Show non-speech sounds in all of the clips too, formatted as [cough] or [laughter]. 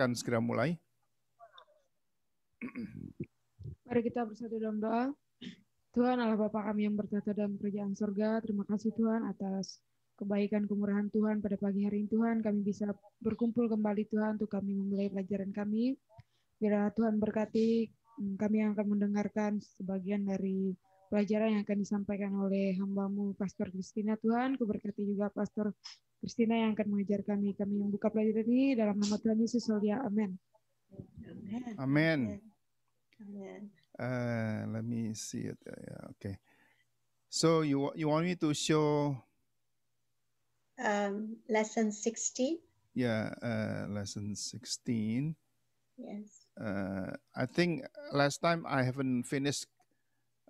akan segera mulai. Mari kita bersatu dalam doa. Tuhan Allah Bapa kami yang bertata dalam kerjaan sorga, terima kasih Tuhan atas kebaikan kemurahan Tuhan pada pagi hari ini Tuhan. Kami bisa berkumpul kembali Tuhan untuk kami memulai pelajaran kami. Bila Tuhan berkati mm, kami yang akan mendengarkan sebagian dari pelajaran yang akan disampaikan oleh hambamu Pastor Kristina Tuhan. Kuberkati juga Pastor Kristina yang akan mengajar kami. Kami membuka pelajaran ini dalam nama Tuhan Yesus. Amin. Amin. Amin. Uh, let me see it. Yeah, okay. So you you want me to show um, lesson 16? Yeah, uh, lesson 16. Yes. Uh, I think last time I haven't finished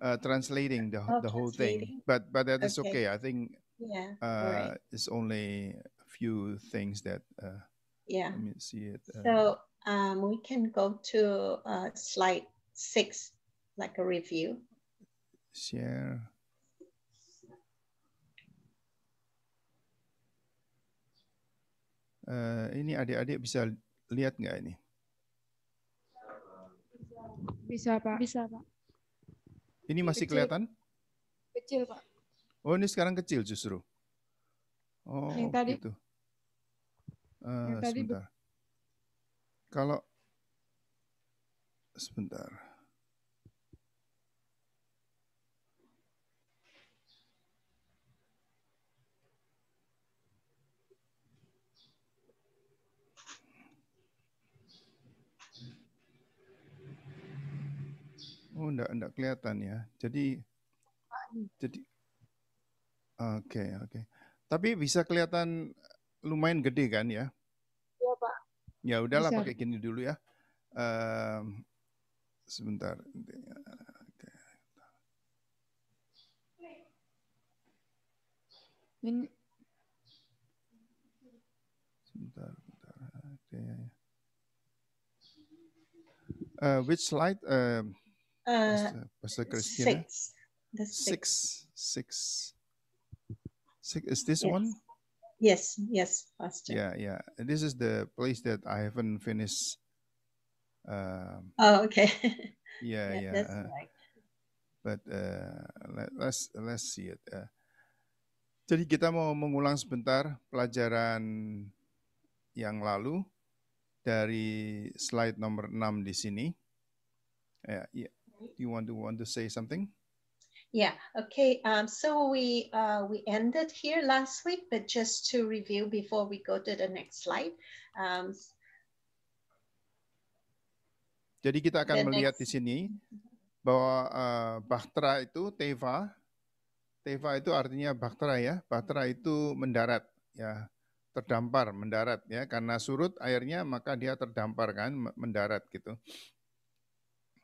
uh, translating the, oh, the whole translating. thing, but but that is okay. okay. I think yeah uh, right. it's only a few things that uh, yeah let me see it uh, so um, we can go to uh, slide six, like a review. Share. Uh, ini adik-adik bisa lihat nggak ini? Bisa pak. Bisa pak. Ini masih kecil. kelihatan? Kecil pak. Oh ini sekarang kecil justru. Oh yang tadi, Uh, yang sebentar. Tadi... Kalau sebentar. Oh, enggak, enggak kelihatan ya. Jadi, jadi Oke, okay, oke. Okay. Tapi bisa kelihatan lumayan gede kan ya? Iya, Pak. Ya udahlah pakai gini dulu ya. Uh, sebentar. Ya, Min sebentar, sebentar. Oke. Uh, which slide? Uh, eh, uh, eh, Pastor Christina. Six. The six. Six. six. Is this yes. one? Yes, yes, Pastor. Yeah, yeah. This is the place that I haven't finished. uh, oh, okay. [laughs] yeah, yeah, yeah. That's uh, right. But uh, let, let's let's see it. Uh, jadi kita mau mengulang sebentar pelajaran yang lalu dari slide nomor 6 di sini. Yeah, yeah. you want to want to say something? Yeah, okay. Um, so we, uh, we ended here last week, but just to review before we go to the next slide. Um, Jadi kita akan melihat next. di sini bahwa uh, bahtera itu teva. Teva itu artinya bahtera ya. Bahtera itu mendarat ya, terdampar, mendarat ya. Karena surut airnya maka dia terdampar kan, mendarat gitu.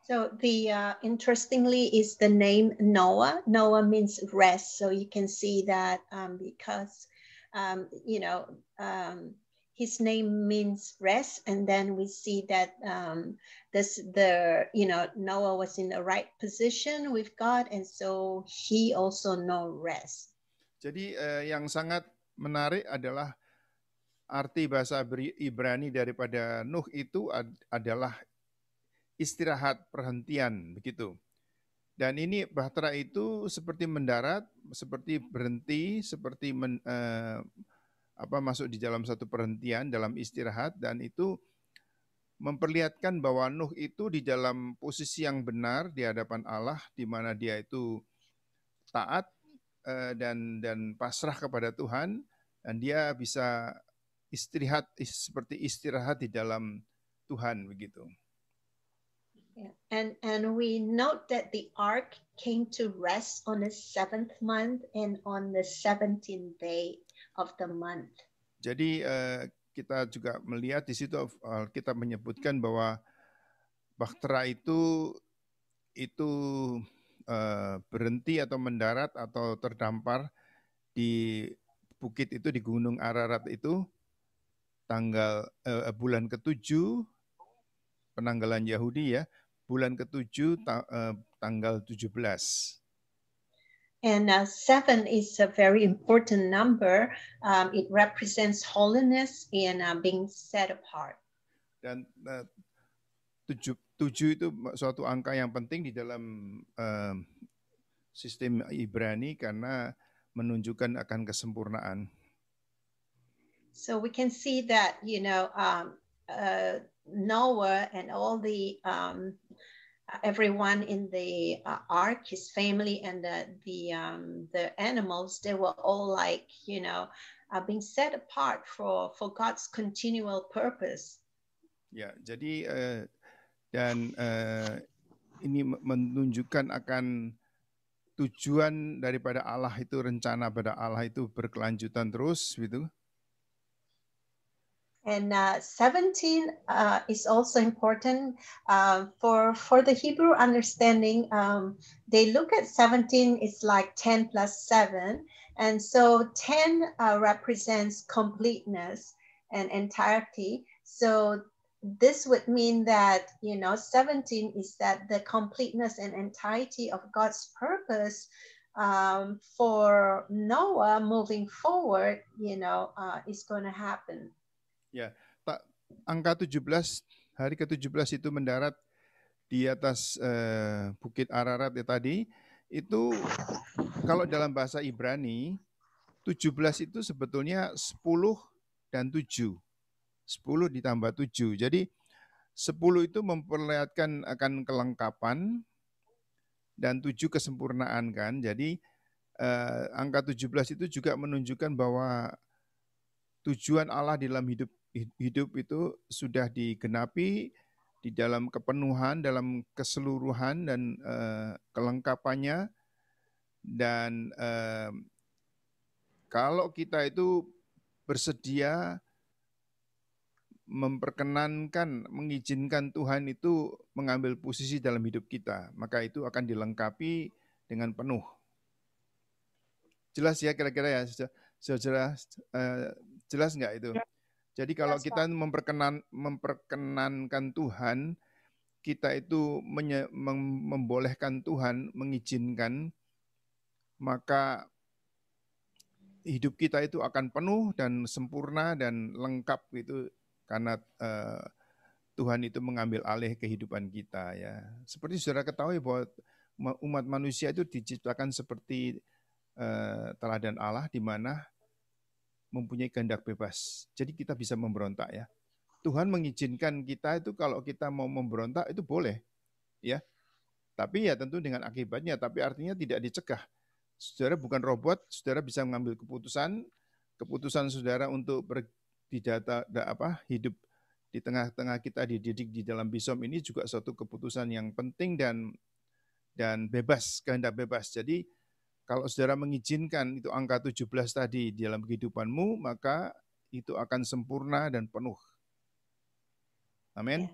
So the uh, interestingly is the name Noah. Noah means rest. So you can see that um, because um, you know um, his name means rest, and then we see that um, this the you know Noah was in the right position with God, and so he also know rest. Jadi uh, yang sangat menarik adalah arti bahasa Ibrani daripada Nuh itu ad adalah istirahat, perhentian, begitu. Dan ini bahtera itu seperti mendarat, seperti berhenti, seperti men, eh, apa masuk di dalam satu perhentian dalam istirahat dan itu memperlihatkan bahwa Nuh itu di dalam posisi yang benar di hadapan Allah di mana dia itu taat eh, dan dan pasrah kepada Tuhan dan dia bisa istirahat seperti istirahat di dalam Tuhan begitu. Yeah. And, and we note that the ark came to rest on the seventh month and on the 17th day of the month. Jadi uh, kita juga melihat di situ eh, kita menyebutkan bahwa baktera itu itu uh, berhenti atau mendarat atau terdampar di bukit itu di Gunung Ararat itu tanggal uh, bulan ketujuh penanggalan Yahudi ya bulan ketujuh ta uh, tanggal 17. And uh, seven is a very important number. Um, it represents holiness and uh, being set apart. Dan uh, tujuh, tujuh itu suatu angka yang penting di dalam uh, sistem Ibrani karena menunjukkan akan kesempurnaan. So we can see that you know um, uh, Noah and all the um, everyone in the uh, ark, his family and the the, um, the animals, they were all like you know uh, being set apart for for God's continual purpose. Ya, jadi uh, dan uh, ini menunjukkan akan tujuan daripada Allah itu rencana pada Allah itu berkelanjutan terus gitu. And uh, 17 uh, is also important uh, for, for the Hebrew understanding. Um, they look at 17, it's like 10 plus 7. And so 10 uh, represents completeness and entirety. So this would mean that, you know, 17 is that the completeness and entirety of God's purpose um, for Noah moving forward, you know, uh, is going to happen. Ya, tak angka 17 hari ke-17 itu mendarat di atas eh, bukit Ararat ya tadi itu kalau dalam bahasa Ibrani 17 itu sebetulnya 10 dan 7. 10 ditambah 7. Jadi 10 itu memperlihatkan akan kelengkapan dan 7 kesempurnaan kan. Jadi eh, angka 17 itu juga menunjukkan bahwa tujuan Allah dalam hidup hidup itu sudah digenapi di dalam kepenuhan, dalam keseluruhan dan uh, kelengkapannya. Dan uh, kalau kita itu bersedia memperkenankan, mengizinkan Tuhan itu mengambil posisi dalam hidup kita, maka itu akan dilengkapi dengan penuh. Jelas ya kira-kira ya, saudara, uh, eh, jelas nggak itu? Ya. Jadi kalau kita memperkenan memperkenankan Tuhan, kita itu menye, mem, membolehkan Tuhan mengizinkan maka hidup kita itu akan penuh dan sempurna dan lengkap gitu karena uh, Tuhan itu mengambil alih kehidupan kita ya. Seperti saudara ketahui bahwa umat manusia itu diciptakan seperti uh, teladan Allah di mana mempunyai kehendak bebas. Jadi kita bisa memberontak ya. Tuhan mengizinkan kita itu kalau kita mau memberontak itu boleh. Ya. Tapi ya tentu dengan akibatnya, tapi artinya tidak dicegah. Saudara bukan robot, saudara bisa mengambil keputusan, keputusan saudara untuk ber, di data apa hidup di tengah-tengah kita dididik di dalam bisom ini juga suatu keputusan yang penting dan dan bebas kehendak bebas. Jadi kalau saudara mengizinkan itu angka 17 tadi di dalam kehidupanmu, maka itu akan sempurna dan penuh. Amin.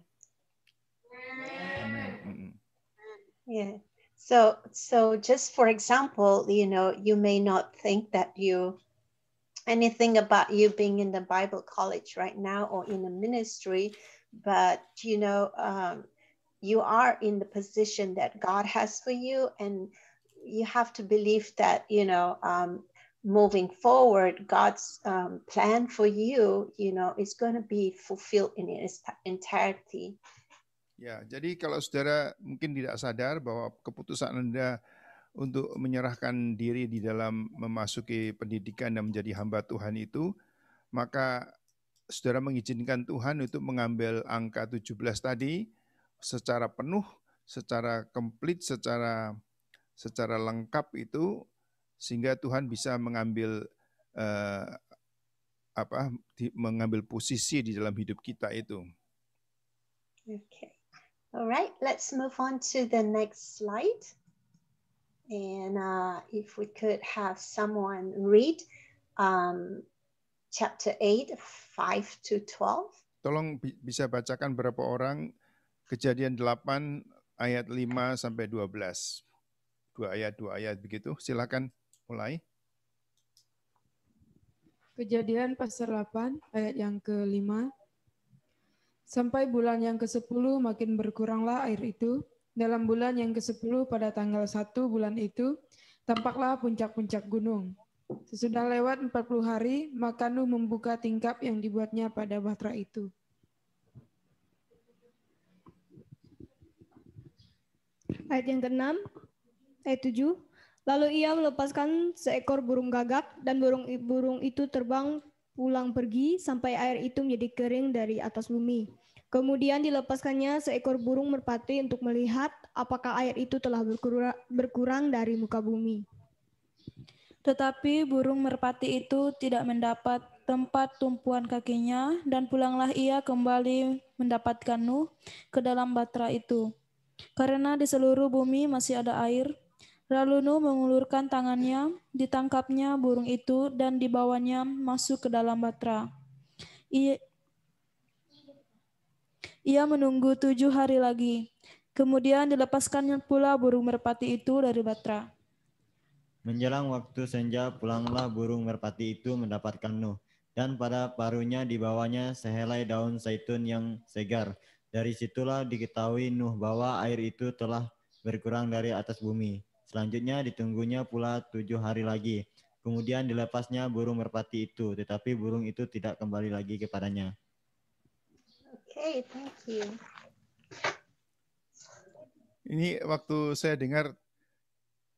Yeah. Ya. So so just for example, you know, you may not think that you anything about you being in the Bible college right now or in the ministry, but you know, um, you are in the position that God has for you, and you have to believe that you know um, moving forward god's um, plan for you you know is going to be fulfilled in its entirety ya jadi kalau saudara mungkin tidak sadar bahwa keputusan anda untuk menyerahkan diri di dalam memasuki pendidikan dan menjadi hamba Tuhan itu maka saudara mengizinkan Tuhan untuk mengambil angka 17 tadi secara penuh secara komplit secara secara lengkap itu sehingga Tuhan bisa mengambil eh, apa di, mengambil posisi di dalam hidup kita itu. Oke. Okay. Alright, let's move on to the next slide. And uh, if we could have someone read um, chapter 8, 5 to 12. Tolong bisa bacakan berapa orang kejadian 8 ayat 5 sampai 12 dua ayat dua ayat begitu. Silakan mulai. Kejadian pasal 8 ayat yang kelima. Sampai bulan yang ke-10 makin berkuranglah air itu. Dalam bulan yang ke-10 pada tanggal 1 bulan itu, tampaklah puncak-puncak gunung. Sesudah lewat 40 hari, maka Nuh membuka tingkap yang dibuatnya pada bahtera itu. Ayat yang keenam, ayat eh, 7. Lalu ia melepaskan seekor burung gagak dan burung burung itu terbang pulang pergi sampai air itu menjadi kering dari atas bumi. Kemudian dilepaskannya seekor burung merpati untuk melihat apakah air itu telah berkurang, berkurang dari muka bumi. Tetapi burung merpati itu tidak mendapat tempat tumpuan kakinya dan pulanglah ia kembali mendapatkan Nuh ke dalam batra itu. Karena di seluruh bumi masih ada air, Lalu Nuh mengulurkan tangannya, ditangkapnya burung itu dan dibawanya masuk ke dalam batra. Ia, ia menunggu tujuh hari lagi. Kemudian dilepaskannya pula burung merpati itu dari batra. Menjelang waktu senja, pulanglah burung merpati itu mendapatkan Nuh. Dan pada parunya dibawanya sehelai daun zaitun yang segar. Dari situlah diketahui Nuh bahwa air itu telah berkurang dari atas bumi. Selanjutnya ditunggunya pula tujuh hari lagi. Kemudian dilepasnya burung merpati itu, tetapi burung itu tidak kembali lagi kepadanya. Oke, okay, thank you. Ini waktu saya dengar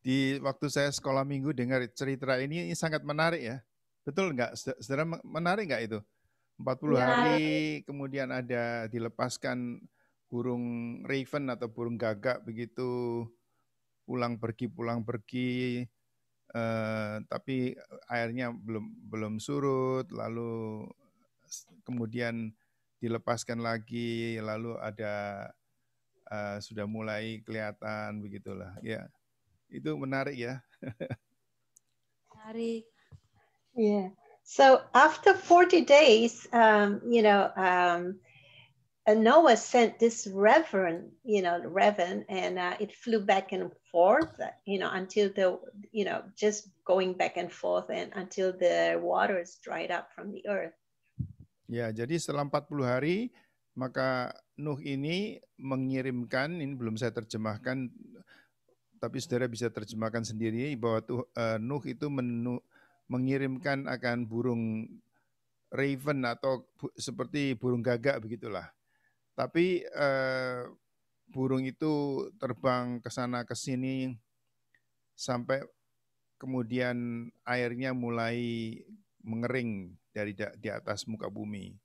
di waktu saya sekolah minggu dengar cerita ini, ini sangat menarik ya. Betul nggak? Saudara menarik nggak itu? 40 ya. hari kemudian ada dilepaskan burung raven atau burung gagak begitu pulang pergi pulang pergi eh, tapi airnya belum belum surut lalu kemudian dilepaskan lagi lalu ada eh, sudah mulai kelihatan begitulah ya itu menarik ya menarik yeah so after 40 days um, you know um, and Noah sent this reverend, you know, reverend, and uh, it flew back and forth, uh, you know, until the, you know, just going back and forth and until the waters dried up from the earth. Ya, jadi setelah 40 hari, maka Nuh ini mengirimkan, ini belum saya terjemahkan, tapi saudara bisa terjemahkan sendiri bahwa tuh, uh, Nuh itu menu, mengirimkan akan burung raven atau bu, seperti burung gagak begitulah tapi eh, burung itu terbang ke sana ke sini sampai kemudian airnya mulai mengering dari di atas muka bumi.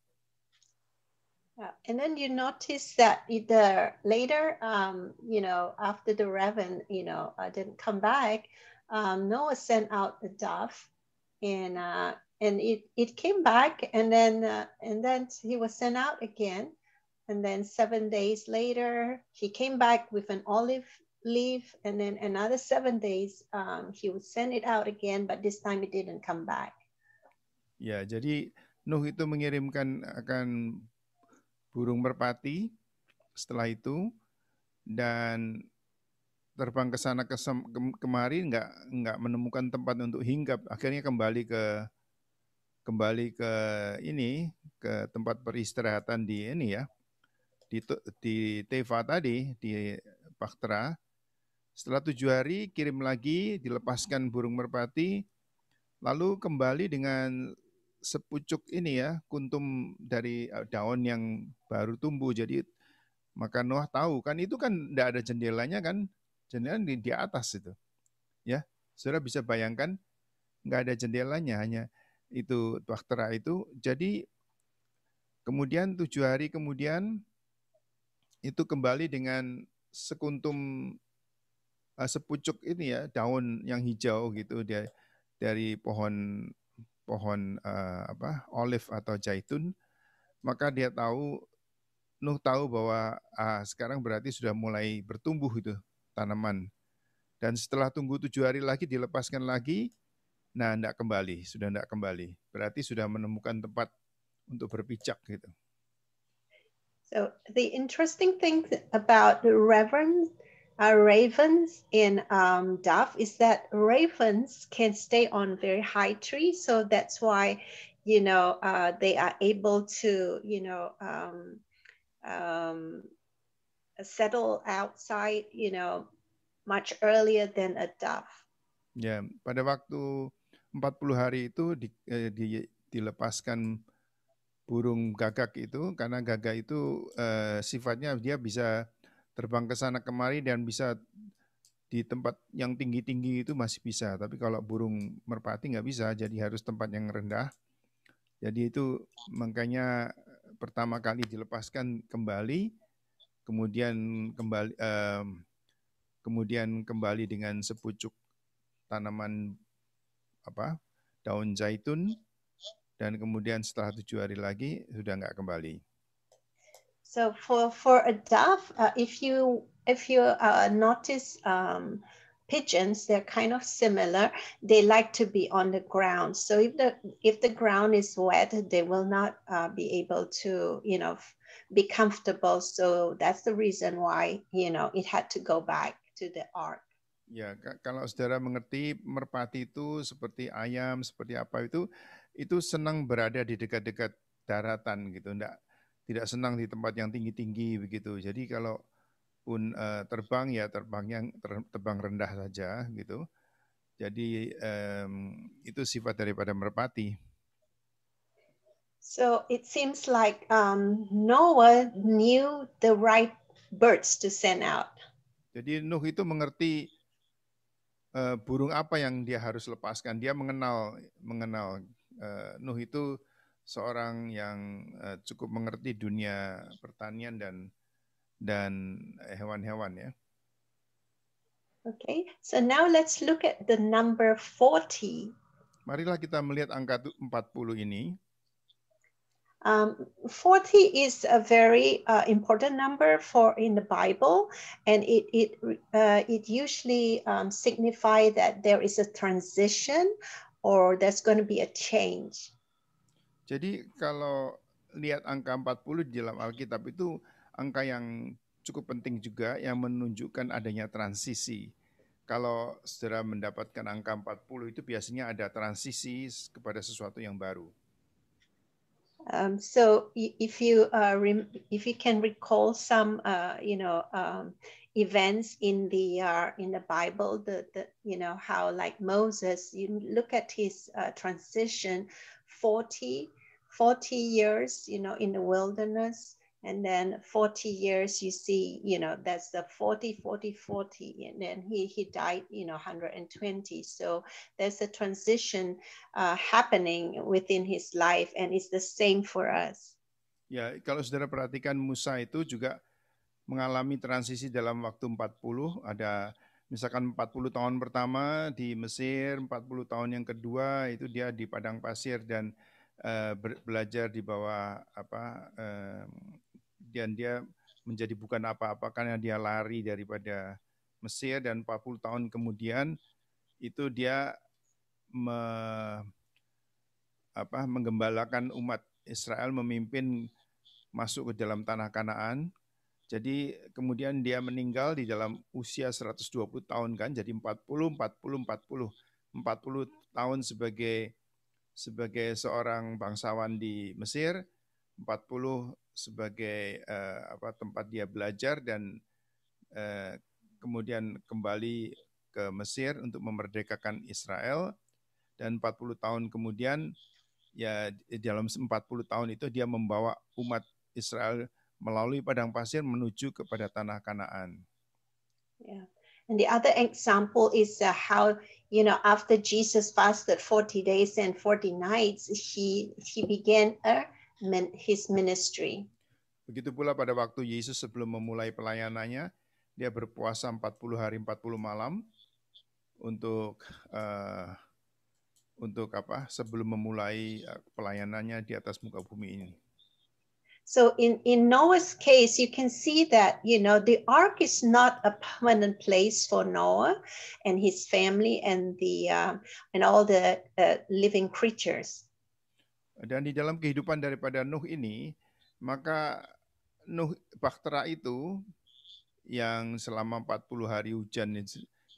And then you notice that either later, um, you know, after the raven, you know, uh, didn't come back, um, Noah sent out the dove, and uh, and it, it came back, and then uh, and then he was sent out again, And then seven days later, he came back with an olive leaf. And then another seven days, um, he would send it out again, but this time it didn't come back. Ya, jadi Nuh itu mengirimkan akan burung merpati setelah itu dan terbang ke sana ke kemari nggak nggak menemukan tempat untuk hinggap akhirnya kembali ke kembali ke ini ke tempat peristirahatan di ini ya di, di Teva tadi, di Baktera, setelah tujuh hari kirim lagi, dilepaskan burung merpati, lalu kembali dengan sepucuk ini ya, kuntum dari eh, daun yang baru tumbuh. Jadi maka Noah tahu kan itu kan tidak ada jendelanya kan, jendela di, di atas itu. Ya, sudah bisa bayangkan nggak ada jendelanya hanya itu waktera itu. Jadi kemudian tujuh hari kemudian itu kembali dengan sekuntum uh, sepucuk ini ya daun yang hijau gitu dia dari pohon pohon uh, apa olive atau zaitun maka dia tahu Nuh tahu bahwa ah, sekarang berarti sudah mulai bertumbuh itu tanaman. Dan setelah tunggu tujuh hari lagi dilepaskan lagi, nah tidak kembali, sudah tidak kembali. Berarti sudah menemukan tempat untuk berpijak gitu. So the interesting thing about the ravens, uh, ravens in um, dove is that ravens can stay on very high trees. So that's why, you know, uh, they are able to, you know, um, um, settle outside, you know, much earlier than a dove. yeah, pada waktu 40 hari itu di, eh, di, dilepaskan burung gagak itu karena gagak itu uh, sifatnya dia bisa terbang ke sana kemari dan bisa di tempat yang tinggi-tinggi itu masih bisa tapi kalau burung merpati nggak bisa jadi harus tempat yang rendah jadi itu makanya pertama kali dilepaskan kembali kemudian kembali uh, kemudian kembali dengan sepucuk tanaman apa daun zaitun dan kemudian setelah tujuh hari lagi sudah nggak kembali. So for for a dove, uh, if you if you uh, notice um, pigeons they're kind of similar they like to be on the ground so if the if the ground is wet they will not uh, be able to you know be comfortable so that's the reason why you know it had to go back to the ark ya kalau saudara mengerti merpati itu seperti ayam seperti apa itu itu senang berada di dekat-dekat daratan gitu, enggak tidak senang di tempat yang tinggi-tinggi begitu. Jadi kalau pun uh, eh, terbang ya terbang ter, terbang rendah saja gitu. Jadi um, itu sifat daripada merpati. So it seems like um, Noah knew the right birds to send out. Jadi Nuh itu mengerti uh, burung apa yang dia harus lepaskan. Dia mengenal mengenal uh, Nuh itu seorang yang uh, cukup mengerti dunia pertanian dan dan hewan-hewan ya. Okay, so now let's look at the number 40. Marilah kita melihat angka 40 ini. Um, 40 is a very uh, important number for in the Bible, and it it uh, it usually um, signify that there is a transition or there's going to be a change. Jadi kalau lihat angka 40 di dalam Alkitab itu angka yang cukup penting juga yang menunjukkan adanya transisi. Kalau saudara mendapatkan angka 40 itu biasanya ada transisi kepada sesuatu yang baru. Um, so if you uh, if you can recall some uh, you know um, events in the uh, in the Bible, the, the you know how like Moses, you look at his uh, transition, 40, 40 years, you know, in the wilderness, and then 40 years, you see, you know, that's the 40, 40, 40, and then he he died, you know, 120. So there's a transition uh, happening within his life, and it's the same for us. Ya, kalau saudara perhatikan Musa itu juga mengalami transisi dalam waktu 40, ada misalkan 40 tahun pertama di Mesir, 40 tahun yang kedua itu dia di padang pasir dan uh, belajar di bawah apa uh, dan dia menjadi bukan apa-apa karena dia lari daripada Mesir dan 40 tahun kemudian itu dia me, apa, menggembalakan umat Israel memimpin masuk ke dalam tanah Kanaan jadi kemudian dia meninggal di dalam usia 120 tahun kan, jadi 40, 40, 40, 40 tahun sebagai sebagai seorang bangsawan di Mesir, 40 sebagai eh, apa tempat dia belajar dan eh, kemudian kembali ke Mesir untuk memerdekakan Israel dan 40 tahun kemudian ya dalam 40 tahun itu dia membawa umat Israel melalui padang pasir menuju kepada tanah Kanaan. Yeah. And the other example is uh, how you know after Jesus fasted 40 days and 40 nights he he began his ministry. Begitu pula pada waktu Yesus sebelum memulai pelayanannya, dia berpuasa 40 hari 40 malam untuk uh, untuk apa? sebelum memulai uh, pelayanannya di atas muka bumi ini. So in, in Noah's case, you can see that, you know, the ark is not a permanent place for Noah and his family and the uh, and all the uh, living creatures. Dan di dalam kehidupan daripada Nuh ini, maka Nuh Bakhtera itu yang selama 40 hari hujan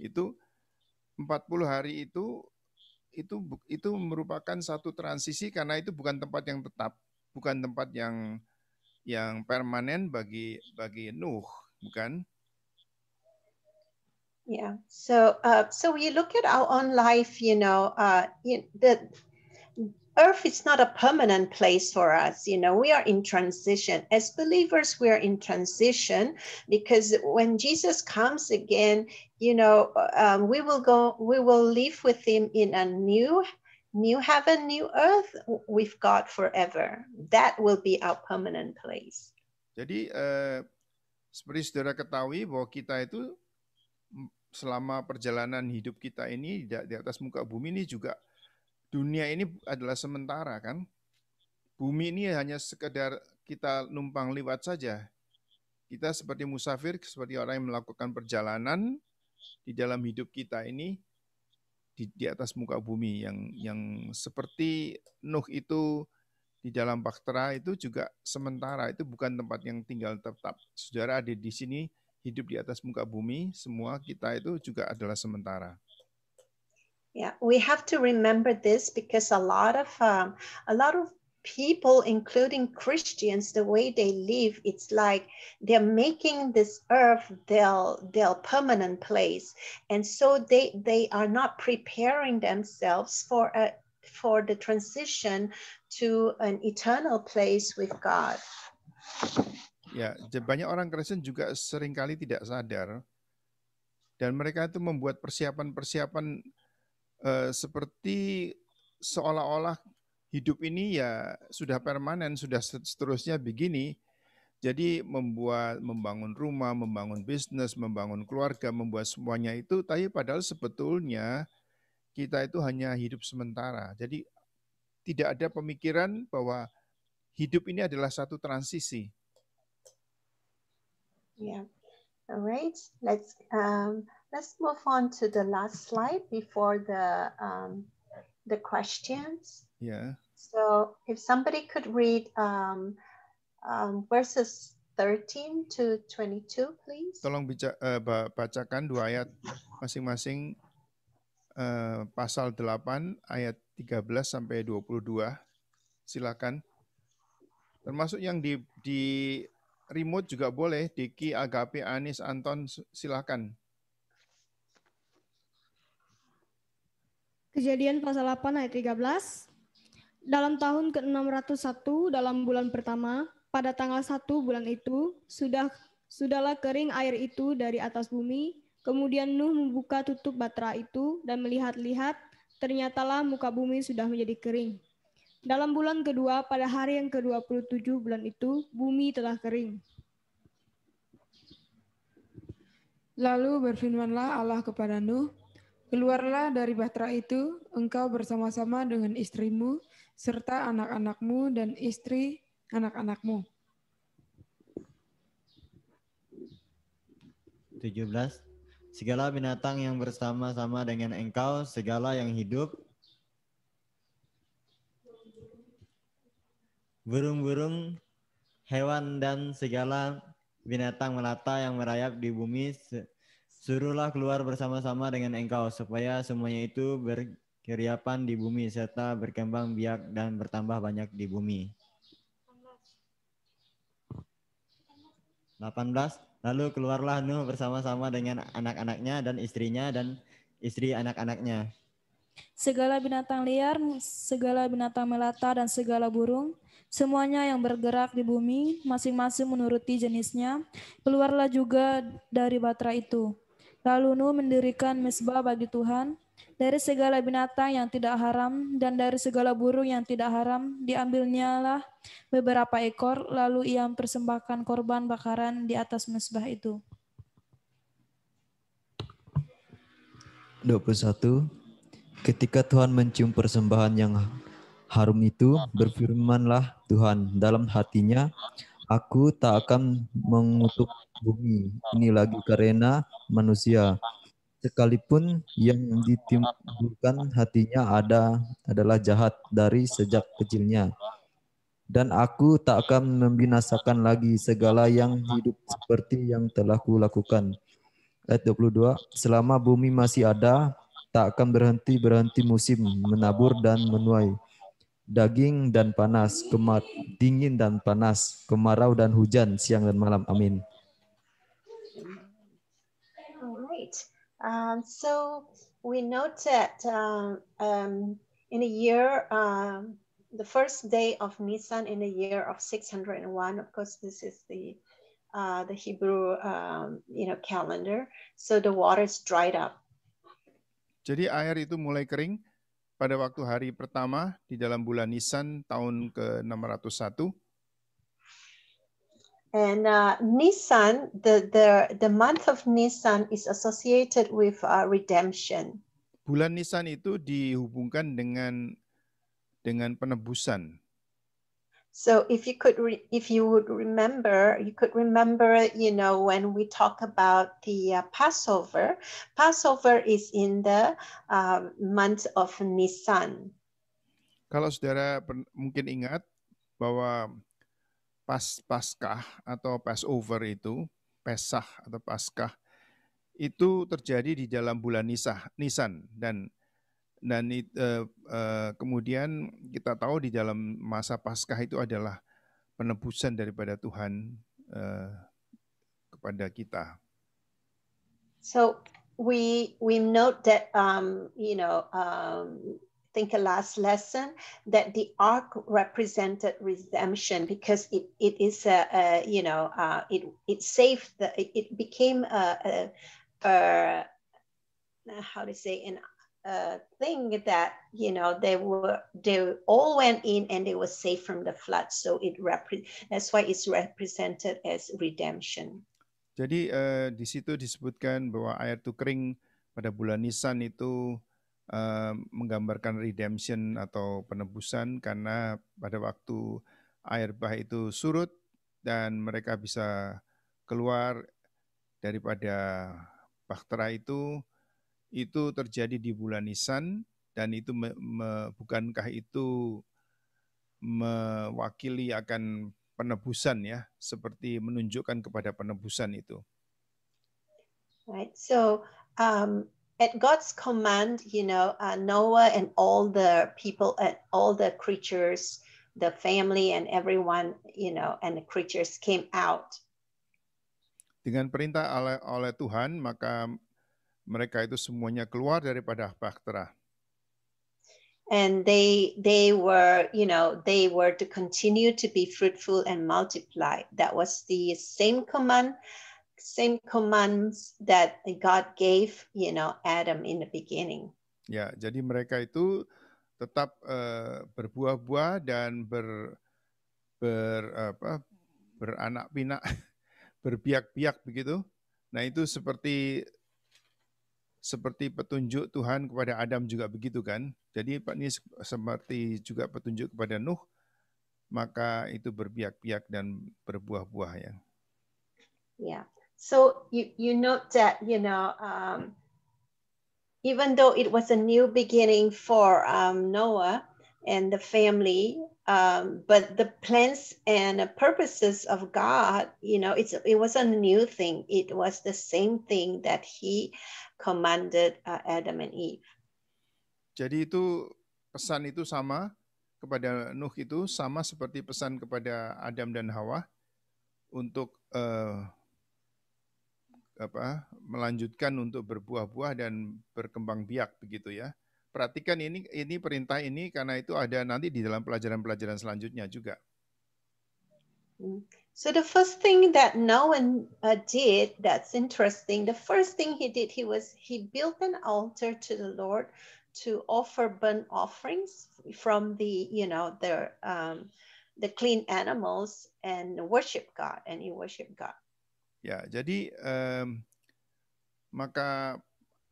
itu 40 hari itu itu itu merupakan satu transisi karena itu bukan tempat yang tetap, bukan tempat yang yang permanen bagi bagi Nuh, bukan? Yeah. So uh, so we look at our own life, you know, uh, the earth is not a permanent place for us you know we are in transition as believers we are in transition because when jesus comes again you know uh, um, we will go we will live with him in a new new heaven, new earth we've got forever. That will be our permanent place. Jadi uh, seperti saudara ketahui bahwa kita itu selama perjalanan hidup kita ini di atas muka bumi ini juga dunia ini adalah sementara kan. Bumi ini hanya sekedar kita numpang lewat saja. Kita seperti musafir, seperti orang yang melakukan perjalanan di dalam hidup kita ini di, di atas muka bumi yang yang seperti Nuh itu di dalam baktera itu juga sementara itu bukan tempat yang tinggal tetap. Saudara ada di sini hidup di atas muka bumi, semua kita itu juga adalah sementara. Yeah, we have to remember this because a lot of um, a lot of people, including Christians, the way they live, it's like they're making this earth their, their permanent place. And so they, they are not preparing themselves for, a, for the transition to an eternal place with God. Ya, banyak orang Kristen juga seringkali tidak sadar dan mereka itu membuat persiapan-persiapan uh, seperti seolah-olah hidup ini ya sudah permanen, sudah seterusnya begini. Jadi membuat membangun rumah, membangun bisnis, membangun keluarga, membuat semuanya itu tapi padahal sebetulnya kita itu hanya hidup sementara. Jadi tidak ada pemikiran bahwa hidup ini adalah satu transisi. Yeah. All Let's um, let's move on to the last slide before the um, the questions. Yeah. So if somebody could read um, um, verses 13 to 22, please. Tolong baca, uh, eh, bacakan dua ayat masing-masing uh, pasal 8 ayat 13 sampai 22. Silakan. Termasuk yang di, di remote juga boleh. Diki, Agape, Anis, Anton, silakan. Kejadian pasal 8 ayat 13. Dalam tahun ke-601, dalam bulan pertama, pada tanggal 1 bulan itu, sudah sudahlah kering air itu dari atas bumi. Kemudian Nuh membuka tutup batra itu dan melihat-lihat, ternyatalah muka bumi sudah menjadi kering. Dalam bulan kedua, pada hari yang ke-27 bulan itu, bumi telah kering. Lalu berfirmanlah Allah kepada Nuh, Keluarlah dari bahtera itu, engkau bersama-sama dengan istrimu, serta anak-anakmu dan istri anak-anakmu. 17. Segala binatang yang bersama-sama dengan engkau, segala yang hidup, burung-burung, hewan dan segala binatang melata yang merayap di bumi, suruhlah keluar bersama-sama dengan engkau, supaya semuanya itu ber, keriapan di bumi serta berkembang biak dan bertambah banyak di bumi. 18. Lalu keluarlah Nuh bersama-sama dengan anak-anaknya dan istrinya dan istri anak-anaknya. Segala binatang liar, segala binatang melata dan segala burung, semuanya yang bergerak di bumi, masing-masing menuruti jenisnya, keluarlah juga dari batra itu. Lalu Nuh mendirikan mesbah bagi Tuhan, dari segala binatang yang tidak haram dan dari segala burung yang tidak haram, diambilnyalah beberapa ekor, lalu ia mempersembahkan korban bakaran di atas mesbah itu. 21. Ketika Tuhan mencium persembahan yang harum itu, berfirmanlah Tuhan dalam hatinya, Aku tak akan mengutuk bumi ini lagi karena manusia, sekalipun yang ditimbulkan hatinya ada adalah jahat dari sejak kecilnya. Dan aku tak akan membinasakan lagi segala yang hidup seperti yang telah kulakukan. Ayat 22, selama bumi masih ada, tak akan berhenti-berhenti musim menabur dan menuai. Daging dan panas, kemar dingin dan panas, kemarau dan hujan, siang dan malam. Amin. Um, so we note that um, um, in a year, um, the first day of Nisan in the year of 601, of course, this is the uh, the Hebrew um, you know calendar. So the water is dried up. Jadi air itu mulai kering pada waktu hari pertama di dalam bulan Nisan tahun ke-601 And uh, Nissan, the, the, the month of Nissan is associated with uh, redemption. Bulan Nissan itu dihubungkan dengan dengan penebusan. So if you could re- if you would remember, you could remember, you know, when we talk about the uh, Passover, Passover is in the uh, month of Nissan. Kalau saudara mungkin ingat bahwa pas Paskah atau Passover itu, Pesah atau Paskah itu terjadi di dalam bulan Nisah, Nisan dan dan uh, uh, kemudian kita tahu di dalam masa Paskah itu adalah penebusan daripada Tuhan uh, kepada kita. So we we note that um, you know um, think a last lesson, that the ark represented redemption because it, it is, a, a you know, uh, it, it saved, the, it, became a, a, a, how to say, an a thing that you know they were they all went in and they were safe from the flood so it repre- that's why it's represented as redemption jadi uh, di situ disebutkan bahwa air itu kering pada bulan Nisan itu Eh, menggambarkan redemption atau penebusan karena pada waktu air bah itu surut dan mereka bisa keluar daripada baktera itu itu terjadi di bulan Nisan dan itu me, me, bukankah itu mewakili akan penebusan ya seperti menunjukkan kepada penebusan itu right so um at God's command, you know, uh, Noah and all the people and uh, all the creatures, the family and everyone, you know, and the creatures came out. Dengan perintah oleh, oleh Tuhan, maka mereka itu semuanya keluar daripada bahtera. And they they were, you know, they were to continue to be fruitful and multiply. That was the same command same commands that God gave, you know, Adam in the beginning. Ya, jadi mereka itu tetap uh, berbuah-buah dan ber ber apa beranak pinak, [laughs] berbiak-biak begitu. Nah, itu seperti seperti petunjuk Tuhan kepada Adam juga begitu kan. Jadi Pak ini seperti juga petunjuk kepada Nuh, maka itu berbiak-biak dan berbuah-buah ya. Ya. Yeah. So you, you note that, you know, um, even though it was a new beginning for um, Noah and the family, um, but the plans and purposes of God, you know, it's it was a new thing. It was the same thing that He commanded uh, Adam and Eve. Jadi itu pesan itu sama kepada Nuh itu sama seperti pesan kepada Adam dan Hawa untuk uh, apa melanjutkan untuk berbuah-buah dan berkembang biak begitu ya. Perhatikan ini ini perintah ini karena itu ada nanti di dalam pelajaran-pelajaran selanjutnya juga. Hmm. So the first thing that Noah uh, did that's interesting, the first thing he did he was he built an altar to the Lord to offer burnt offerings from the you know the um, the clean animals and worship God and he worship God. Ya, jadi um, maka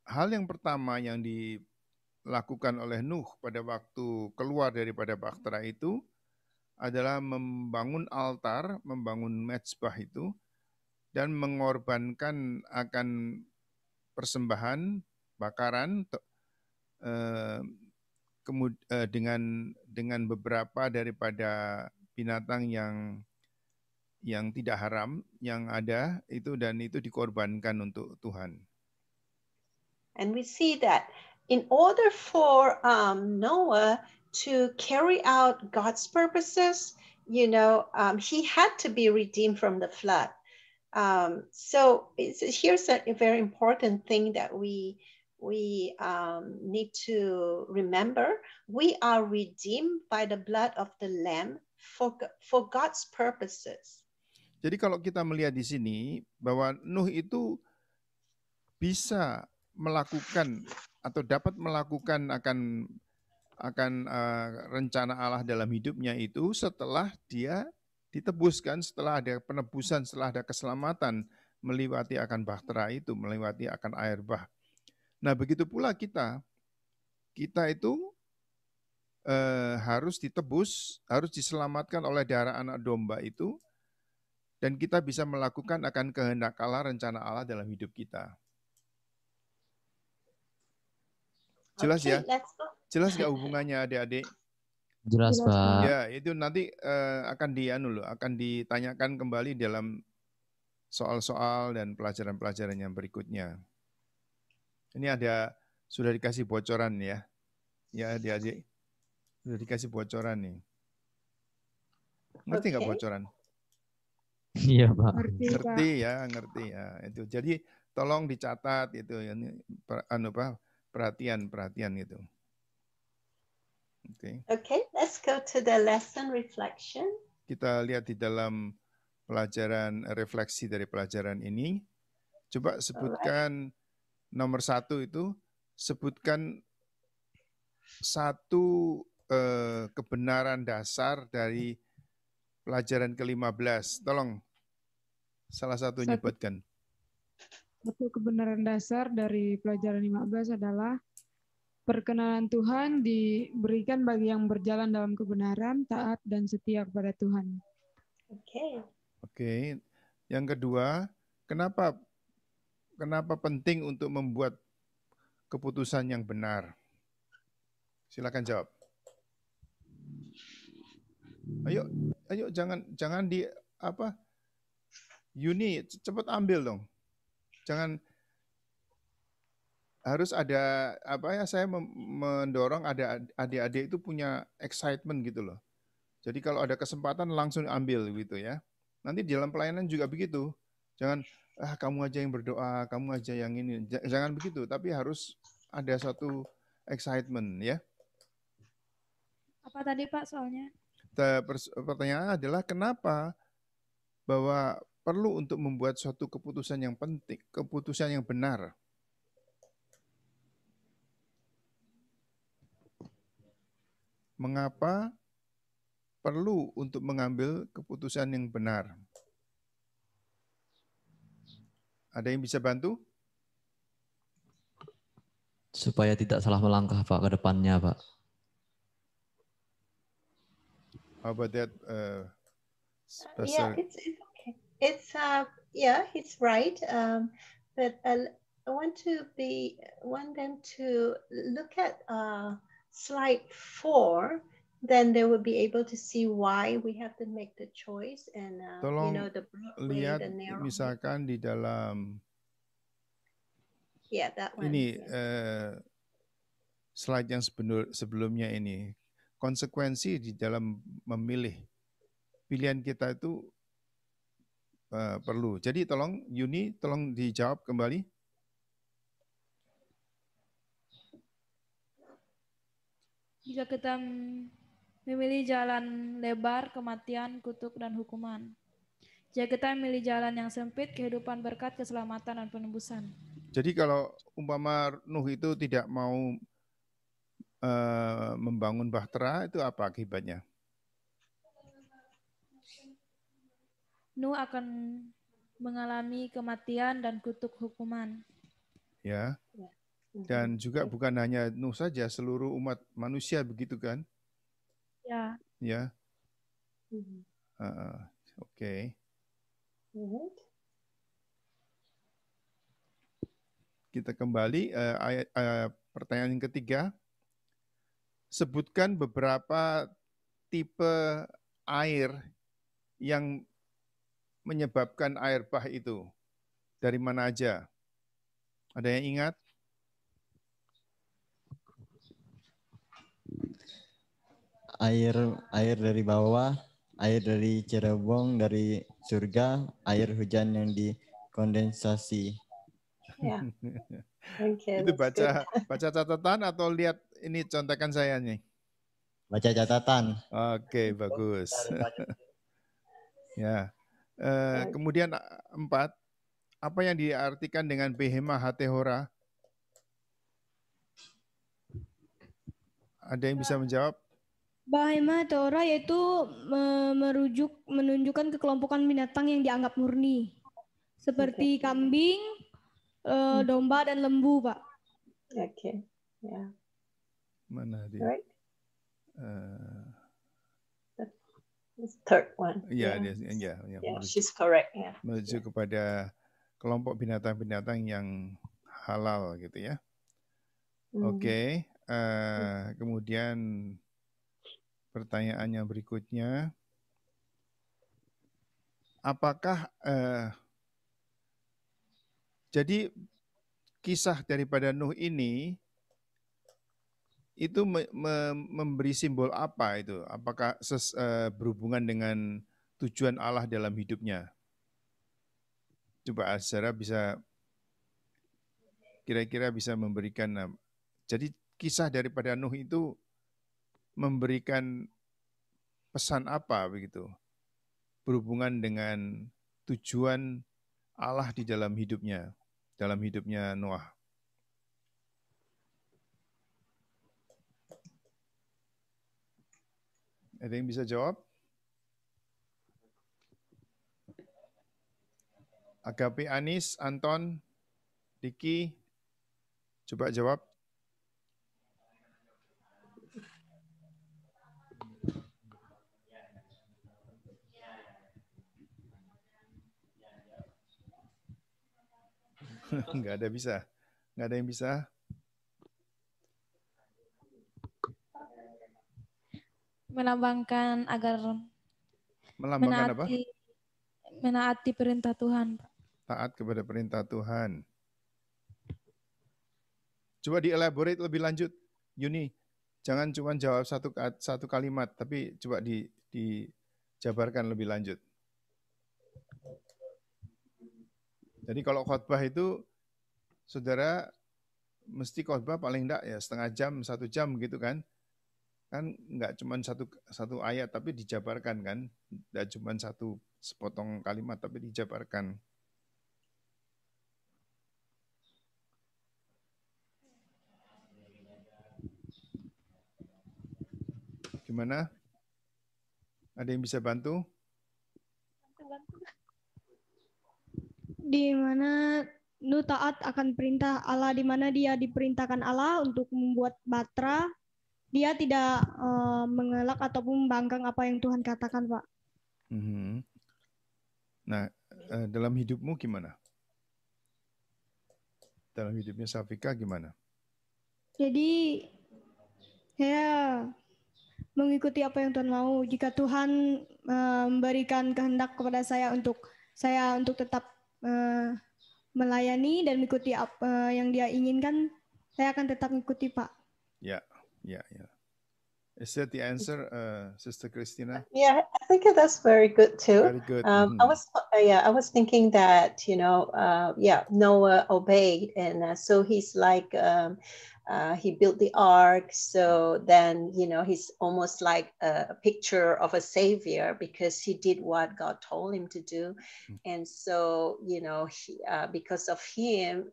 hal yang pertama yang dilakukan oleh Nuh pada waktu keluar daripada Baktera itu adalah membangun altar, membangun mezbah itu dan mengorbankan akan persembahan bakaran eh, dengan dengan beberapa daripada binatang yang yang tidak haram yang ada itu dan itu dikorbankan untuk Tuhan. And we see that in order for um, Noah to carry out God's purposes, you know, um, he had to be redeemed from the flood. Um, so here's a, a, very important thing that we we um, need to remember: we are redeemed by the blood of the Lamb for for God's purposes. Jadi kalau kita melihat di sini bahwa Nuh itu bisa melakukan atau dapat melakukan akan akan uh, rencana Allah dalam hidupnya itu setelah dia ditebuskan, setelah ada penebusan, setelah ada keselamatan melewati akan bahtera itu, melewati akan air bah. Nah, begitu pula kita kita itu uh, harus ditebus, harus diselamatkan oleh darah anak domba itu dan kita bisa melakukan akan kehendak Allah, rencana Allah dalam hidup kita. Jelas okay, ya? Jelas gak hubungannya adik-adik? Jelas, Pak. Ya, itu nanti uh, akan di anu loh, akan ditanyakan kembali dalam soal-soal dan pelajaran-pelajaran yang berikutnya. Ini ada sudah dikasih bocoran ya. Ya, adik-adik. Sudah dikasih bocoran nih. Ngerti nggak gak bocoran? Iya pak. Ngerti, ngerti ya, ngerti ya. Itu jadi tolong dicatat itu ya, per, anu pak perhatian perhatian itu. Oke. Okay. okay, let's go to the lesson reflection. Kita lihat di dalam pelajaran refleksi dari pelajaran ini. Coba sebutkan Alright. nomor satu itu sebutkan satu eh, kebenaran dasar dari pelajaran ke-15. Tolong salah satu nyebutkan. Satu kebenaran dasar dari pelajaran 15 adalah perkenalan Tuhan diberikan bagi yang berjalan dalam kebenaran, taat dan setia kepada Tuhan. Oke. Okay. Oke. Okay. Yang kedua, kenapa kenapa penting untuk membuat keputusan yang benar? Silakan jawab. Ayo, ayo jangan jangan di apa? Yuni cepet ambil dong. Jangan harus ada apa ya saya mendorong ada adik-adik itu punya excitement gitu loh. Jadi kalau ada kesempatan langsung ambil gitu ya. Nanti di dalam pelayanan juga begitu. Jangan ah kamu aja yang berdoa, kamu aja yang ini. Jangan begitu, tapi harus ada satu excitement ya. Apa tadi Pak soalnya? pertanyaan adalah kenapa bahwa perlu untuk membuat suatu keputusan yang penting, keputusan yang benar. Mengapa perlu untuk mengambil keputusan yang benar? Ada yang bisa bantu? Supaya tidak salah melangkah Pak ke depannya Pak. How about that, uh, Yeah, it's, it's okay. It's uh, yeah, he's right. Um, but uh, I want to be want them to look at uh, slide four. Then they will be able to see why we have to make the choice and uh, you know the broad lihat narrow. misalkan di dalam yeah, that one. ini yeah. uh, slide yang sebelum, sebelumnya ini konsekuensi di dalam memilih pilihan kita itu uh, perlu. Jadi tolong Yuni, tolong dijawab kembali. Jika kita memilih jalan lebar, kematian, kutuk, dan hukuman. Jika kita memilih jalan yang sempit, kehidupan berkat, keselamatan, dan penembusan. Jadi kalau umpama Nuh itu tidak mau Eh, membangun bahtera itu apa akibatnya? Nuh akan mengalami kematian dan kutuk hukuman. Ya. ya. Dan iya. juga bukan hanya Nuh saja, seluruh umat manusia begitu kan? Ya. Ya. Uh, Oke. Okay. Kita kembali uh, ayat, uh, pertanyaan yang ketiga sebutkan beberapa tipe air yang menyebabkan air bah itu. Dari mana aja? Ada yang ingat? Air air dari bawah, air dari cerobong, dari surga, air hujan yang dikondensasi. Ya. Yeah. [laughs] Okay, itu baca baca catatan atau lihat ini contekan saya nih. Baca catatan. Oke, okay, bagus. [laughs] ya. Eh, kemudian empat, apa yang diartikan dengan behema hatehora? Ada yang bisa menjawab? Bahema hatehora yaitu merujuk menunjukkan kekelompokan binatang yang dianggap murni. Seperti kambing, eh, domba dan lembu, Pak. Oke. Okay. Ya. Mana dia? Right. Uh, The third one. Yeah, yeah. Dia, ya, ya, yeah, yeah, yeah she's correct. Yeah. Menuju yeah. kepada kelompok binatang-binatang yang halal gitu ya. Mm. Oke, okay. uh, eh, hmm. kemudian pertanyaannya berikutnya, apakah uh, jadi kisah daripada Nuh ini itu me me memberi simbol apa itu? Apakah ses, uh, berhubungan dengan tujuan Allah dalam hidupnya? Coba Azhara bisa kira-kira bisa memberikan. Eh, jadi kisah daripada Nuh itu memberikan pesan apa begitu? Berhubungan dengan tujuan Allah di dalam hidupnya, dalam hidupnya Noah. Ada yang bisa jawab? Agapi, Anis, Anton, Diki, coba jawab. Enggak [laughs] ada bisa. Enggak ada yang bisa. melambangkan agar melambangkan menaati, apa? Menaati perintah Tuhan. Taat kepada perintah Tuhan. Coba dielaborate lebih lanjut, Yuni. Jangan cuma jawab satu satu kalimat, tapi coba di dijabarkan lebih lanjut. Jadi kalau khotbah itu saudara mesti khotbah paling enggak ya setengah jam, satu jam gitu kan kan nggak cuma satu satu ayat tapi dijabarkan kan nggak cuma satu sepotong kalimat tapi dijabarkan gimana ada yang bisa bantu di mana nu taat akan perintah Allah di mana dia diperintahkan Allah untuk membuat batra dia tidak uh, mengelak ataupun membangkang apa yang Tuhan katakan, Pak. Mm-hmm. Nah, uh, dalam hidupmu gimana? Dalam hidupnya Safika gimana? Jadi, ya mengikuti apa yang Tuhan mau. Jika Tuhan uh, memberikan kehendak kepada saya untuk saya untuk tetap uh, melayani dan mengikuti apa yang Dia inginkan, saya akan tetap mengikuti, Pak. Ya. Yeah, yeah. Is that the answer, uh, Sister Christina? Yeah, I think that's very good too. Very good. Um, mm. I mm-hmm. was, uh, yeah, I was thinking that you know, uh, yeah, Noah obeyed, and uh, so he's like um, uh, he built the ark. So then, you know, he's almost like a, a, picture of a savior because he did what God told him to do. Mm-hmm. And so, you know, he, uh, because of him,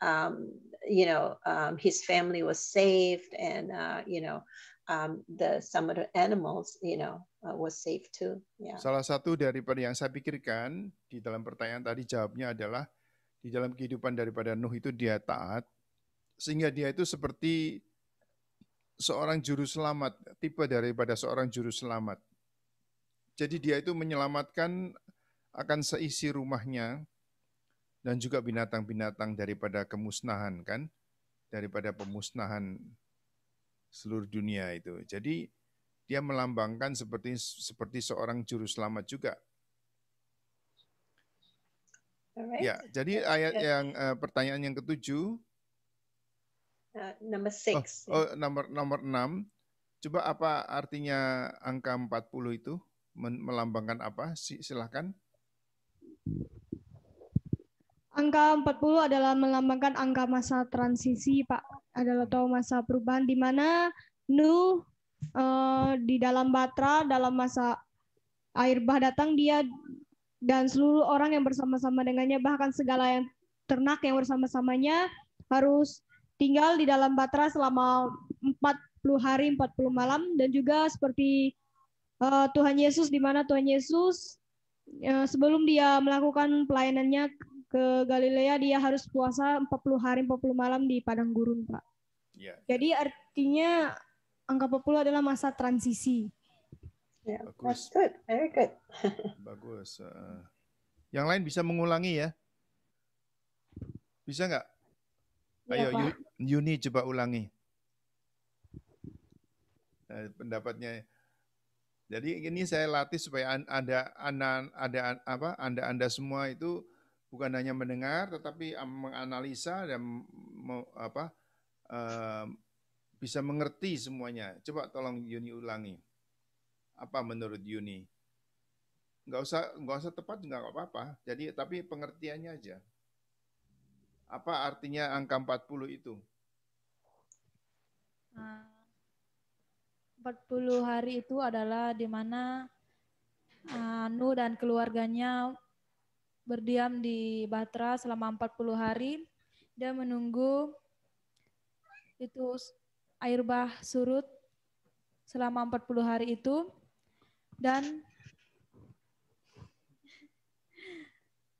um, you know, um, his family was saved and, uh, you know, um, the some of the animals, you know, uh, was safe too. Yeah. Salah satu daripada yang saya pikirkan di dalam pertanyaan tadi jawabnya adalah di dalam kehidupan daripada Nuh itu dia taat, sehingga dia itu seperti seorang juru selamat, tipe daripada seorang juru selamat. Jadi dia itu menyelamatkan akan seisi rumahnya dan juga binatang-binatang daripada kemusnahan kan, daripada pemusnahan seluruh dunia itu. Jadi dia melambangkan seperti seperti seorang juru selamat juga. Ya, jadi ayat yang eh, pertanyaan yang ketujuh Eh, number six. Oh, oh nomor nomor enam. Coba apa artinya angka 40 itu? Melambangkan apa? Silahkan. Angka 40 adalah melambangkan angka masa transisi, Pak. Adalah atau masa perubahan di mana nu uh, di dalam batra dalam masa air bah datang dia dan seluruh orang yang bersama-sama dengannya bahkan segala yang ternak yang bersama-samanya harus tinggal di dalam Batra selama 40 hari 40 malam dan juga seperti uh, Tuhan Yesus di mana Tuhan Yesus uh, sebelum dia melakukan pelayanannya ke Galilea dia harus puasa 40 hari 40 malam di padang gurun, Pak. Ya. Jadi artinya angka 40 adalah masa transisi. Yeah, Bagus. That's good. Very good. [laughs] Bagus. Uh, yang lain bisa mengulangi ya? Bisa nggak? Iya, Ayo Yuni coba ulangi. Nah, pendapatnya. Jadi ini saya latih supaya ada anda ada apa anda anda semua itu bukan hanya mendengar tetapi menganalisa dan mau, apa uh, bisa mengerti semuanya. Coba tolong Yuni ulangi. Apa menurut Yuni? Nggak usah nggak usah tepat nggak apa-apa. Jadi tapi pengertiannya aja. Apa artinya angka 40 itu? 40 ah, hari itu adalah di mana uh, Nuh dan keluarganya berdiam di Batra selama 40 hari dan menunggu itu air bah surut selama 40 hari itu dan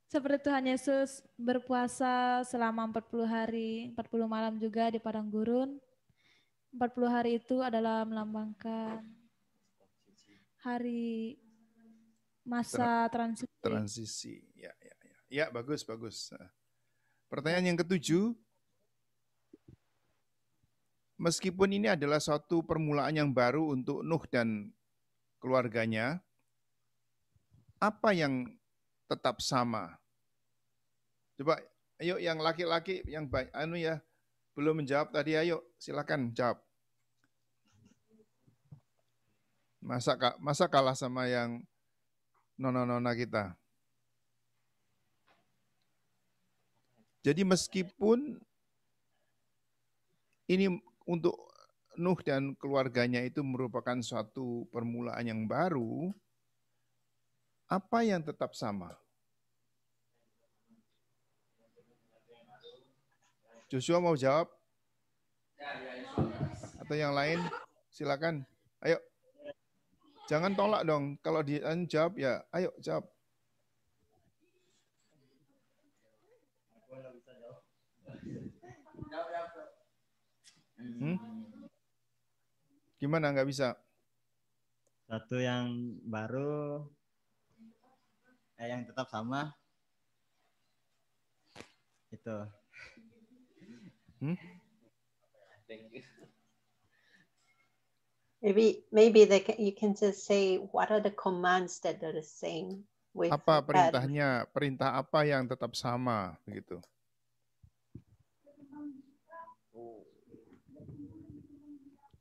seperti Tuhan Yesus berpuasa selama 40 hari, 40 malam juga di padang gurun. 40 hari itu adalah melambangkan hari masa transisi. Transisi, ya, ya, ya. Ya, bagus, bagus. Pertanyaan yang ketujuh, meskipun ini adalah suatu permulaan yang baru untuk Nuh dan keluarganya, apa yang tetap sama. Coba ayo yang laki-laki yang baik anu ya belum menjawab tadi ayo silakan jawab. Masa masa kalah sama yang nona-nona kita. Jadi meskipun ini untuk Nuh dan keluarganya itu merupakan suatu permulaan yang baru, apa yang tetap sama? Joshua mau jawab? Atau yang lain? Silakan. Ayo. Jangan tolak dong. Kalau dia jawab ya, ayo jawab. Hmm? Gimana nggak bisa? Satu yang baru eh, yang tetap sama itu hmm? thank you Maybe maybe they can, you can just say what are the commands that are the same with apa perintahnya that. perintah apa yang tetap sama begitu.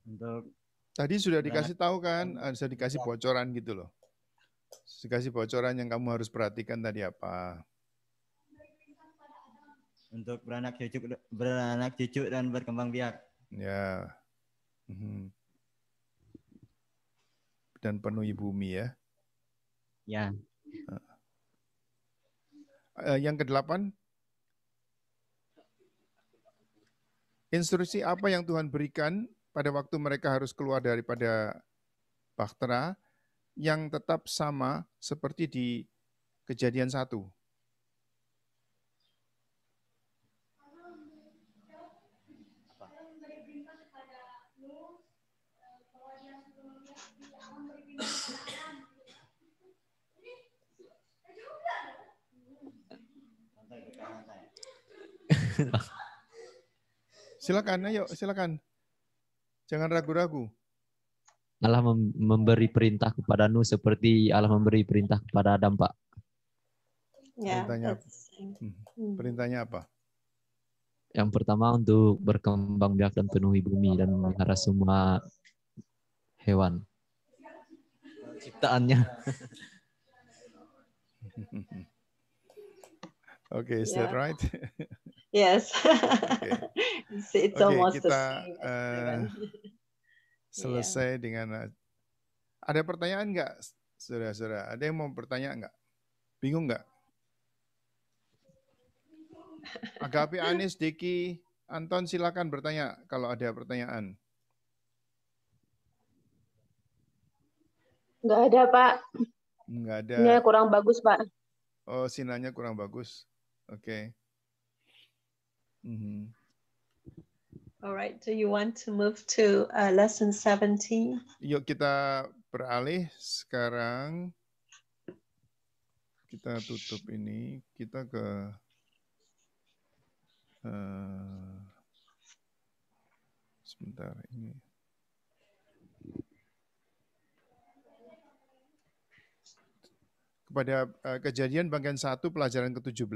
Untuk tadi sudah dikasih nah, tahu kan, eh, sudah dikasih bocoran gitu loh. Dikasih bocoran yang kamu harus perhatikan tadi apa? Untuk beranak cucu beranak cucu dan berkembang biak. Ya. Mhm. Dan penuhi bumi ya. Ya. Eh, eh, yang kedelapan, instruksi apa yang Tuhan berikan pada waktu mereka harus keluar daripada bahtera yang tetap sama seperti di kejadian satu. silakan, ayo silakan. Jangan ragu-ragu. Allah memberi perintah kepada Nuh seperti Allah memberi perintah kepada Adam, Pak. Ya, perintahnya, hmm. Hmm. perintahnya apa? Yang pertama untuk berkembang biak dan penuhi bumi dan memelihara semua hewan ciptaannya. [laughs] okay, is yeah. that right? yes. [laughs] okay. [laughs] okay, kita, Uh, Iya. selesai yeah. dengan eh, ada pertanyaan nggak saudara-saudara ada yang mau bertanya nggak bingung nggak Agapi Anis Diki Anton silakan bertanya kalau ada pertanyaan nggak ada pak nggak ada Ini kurang bagus pak oh sinanya kurang bagus oke okay. Mhm. All right, do you want to move to uh, lesson 17? Yuk kita beralih sekarang. Kita tutup ini, kita ke uh, sebentar ini. Kepada uh, kejadian bagian 1 pelajaran ke-17